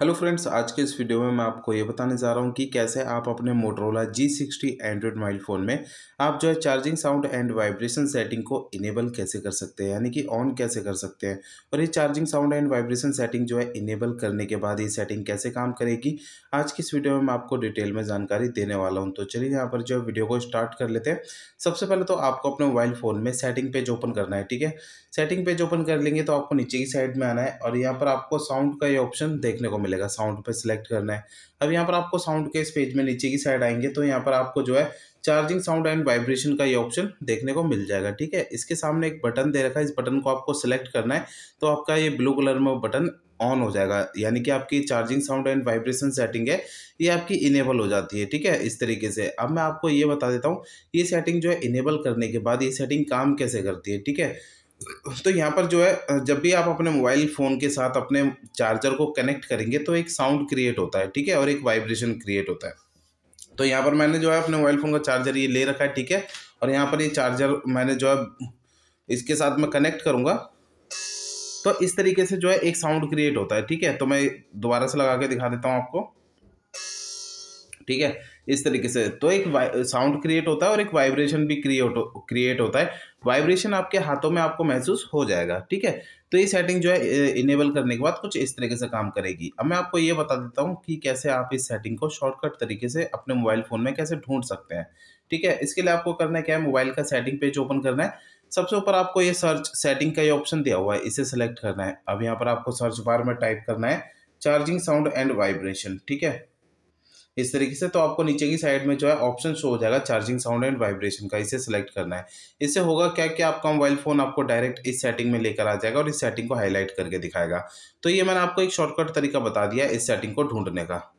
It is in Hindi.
हेलो फ्रेंड्स आज के इस वीडियो में मैं आपको ये बताने जा रहा हूँ कि कैसे आप अपने Motorola G sixty Android mobile phone में आप जो है charging sound and vibration setting को इनेबल कैसे कर सकते हैं यानी कि ऑन कैसे कर सकते हैं और ये charging sound and vibration setting जो है इनेबल करने के बाद ये सेटिंग कैसे काम करेगी आज की इस वीडियो में मैं आपको डिटेल में जानकारी देने वाला हूँ तो चलिए यहाँ पर जो है वीडियो को स्टार्ट कर लेते हैं सबसे पहले तो आपको अपने मोबाइल फ़ोन में सेटिंग पेज ओपन करना है ठीक है सेटिंग पेज ओपन कर लेंगे तो आपको नीचे की साइड में आना है और यहाँ पर आपको साउंड का ये ऑप्शन देखने को मिलेगा साउंड पर सिलेक्ट करना है अब यहाँ पर आपको साउंड के इस पेज में नीचे की साइड आएंगे तो यहाँ पर आपको जो है चार्जिंग साउंड एंड वाइब्रेशन का ये ऑप्शन देखने को मिल जाएगा ठीक है इसके सामने एक बटन दे रखा है इस बटन को आपको सिलेक्ट करना है तो आपका ये ब्लू कलर में बटन ऑन हो जाएगा यानी कि आपकी charging sound and vibration setting है ये आपकी इनेबल हो जाती है ठीक है इस तरीके से अब मैं आपको ये बता देता हूँ ये सेटिंग जो है इनेबल करने के बाद ये सेटिंग काम कैसे करती है ठीक है तो यहाँ पर जो है जब भी आप अपने मोबाइल फ़ोन के साथ अपने चार्जर को कनेक्ट करेंगे तो एक साउंड क्रिएट होता है ठीक है और एक वाइब्रेशन क्रिएट होता है तो यहाँ पर मैंने जो है अपने मोबाइल फ़ोन का चार्जर ये ले रखा है ठीक है और यहाँ पर ये चार्जर मैंने जो है इसके साथ मैं कनेक्ट करूँगा तो इस तरीके से जो है एक साउंड क्रिएट होता है ठीक है तो मैं दोबारा से लगा के दिखा देता हूँ आपको ठीक है इस तरीके से तो एक साउंड क्रिएट होता है और एक वाइब्रेशन भी क्रिएट क्रिएट होता है वाइब्रेशन आपके हाथों में आपको महसूस हो जाएगा ठीक है तो ये सेटिंग जो है इनेबल करने के बाद कुछ इस तरीके से काम करेगी अब मैं आपको ये बता देता हूँ कि कैसे आप इस सेटिंग को शॉर्टकट तरीके से अपने मोबाइल फ़ोन में कैसे ढूंढ सकते हैं ठीक है इसके लिए आपको करना है क्या है मोबाइल का सेटिंग पेज ओपन करना है सबसे ऊपर आपको ये सर्च सेटिंग का ये ऑप्शन दिया हुआ है इसे सेलेक्ट करना है अब यहाँ पर आपको सर्च बार में टाइप करना है चार्जिंग साउंड एंड वाइब्रेशन ठीक है इस तरीके से तो आपको नीचे की साइड में जो है ऑप्शन शो हो जाएगा चार्जिंग साउंड एंड वाइब्रेशन का इसे सिलेक्ट करना है इससे होगा क्या कि आपका मोबाइल फ़ोन आपको डायरेक्ट इस सेटिंग में लेकर आ जाएगा और इस सेटिंग को हाईलाइट करके दिखाएगा तो ये मैंने आपको एक शॉर्टकट तरीका बता दिया इस सेटिंग को ढूंढने का